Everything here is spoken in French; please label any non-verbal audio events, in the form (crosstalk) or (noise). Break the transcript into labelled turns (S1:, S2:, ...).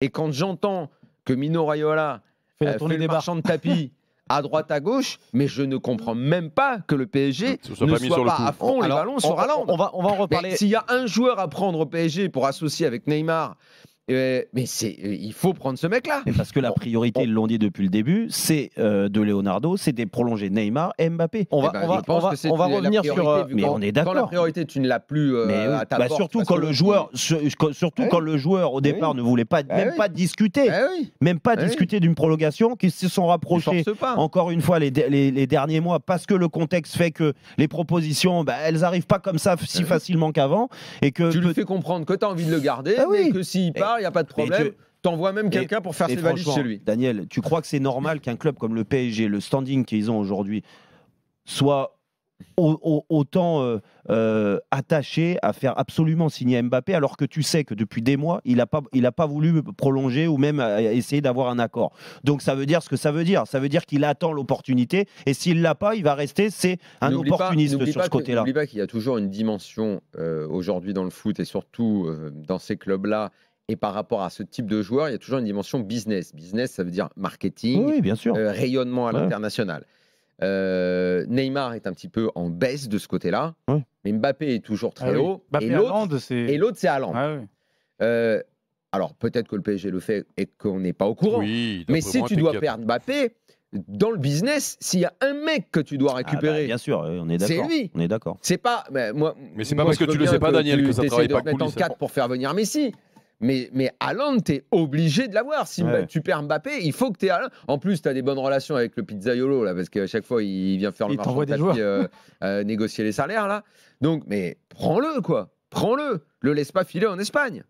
S1: Et quand j'entends que Mino Raiola fait, euh, des le de tapis (laughs) à droite à gauche, mais je ne comprends même pas que le PSG ne soit pas, à fond les ballons on, sur l'ordre. On va, on va en reparler. S'il y a un joueur à prendre au PSG pour associer avec Neymar euh, mais c'est,
S2: euh, il faut prendre ce mec-là. Parce que la priorité, ils l'ont dit depuis le début, c'est euh, de Leonardo, c'est de prolonger Neymar et Mbappé. On va, eh ben, on va, revenir sur. mais on est d'accord. Quand la
S1: priorité, tu ne l'as
S2: plus bah, Surtout quand le joueur, surtout eh quand le joueur au départ ne voulait pas, eh même pas discuter, même pas discuter d'une prolongation, qu'ils se sont rapprochés. Encore une fois, les, derniers mois, parce que le contexte fait que les propositions, bah, elles arrivent pas comme ça si facilement qu'avant, et que tu lui fais comprendre que tu as envie de le garder, que s'il part il n'y a pas de problème.
S1: T'envoies même quelqu'un pour faire ses valises chez lui.
S2: Daniel, tu crois que c'est normal qu'un club comme le PSG, le standing qu'ils ont aujourd'hui, soit autant euh, euh, attaché à faire absolument signer Mbappé alors que tu sais que depuis des mois il n'a pas, il a pas voulu prolonger ou même euh, essayer d'avoir un accord. Donc ça veut dire ce que ça veut dire. Ça veut dire qu'il attend l'opportunité et s'il l'a pas, il va rester. C'est un opportuniste sur ce côté-là. N'oublie pas
S1: qu'il y a toujours une dimension aujourd'hui dans le foot et surtout dans ces clubs-là et par rapport à ce type de joueur, il y a toujours une dimension business. Business, ça veut dire marketing, euh, rayonnement à l'international. Euh, Neymar est un petit peu en baisse de ce côté-là, mais Mbappé est toujours très ah haut. et l'autre, c'est Haaland. Ah euh, alors peut-être que le PSG le fait et qu'on n'est pas au courant. mais si tu dois perdre Mbappé, dans le business, s'il y a un mec que tu dois ah bah, récupérer, bien sûr, on est d'accord. C'est lui. On est d'accord. C'est pas. Mais, bah, moi, mais c'est pas parce que tu le sais pas, Daniel, que, ça travaille pas. mettre en 4 pour faire venir Messi mais, mais t'es tu obligé de l'avoir. Si tu perds Mbappé, il faut que tu aies En plus, tu as des bonnes relations avec le Pizzaiolo, là, parce qu'à chaque fois, il vient faire le euh, euh, négocier les salaires. là. Donc, mais prends-le, quoi. Prends-le. Le laisse pas filer en Espagne.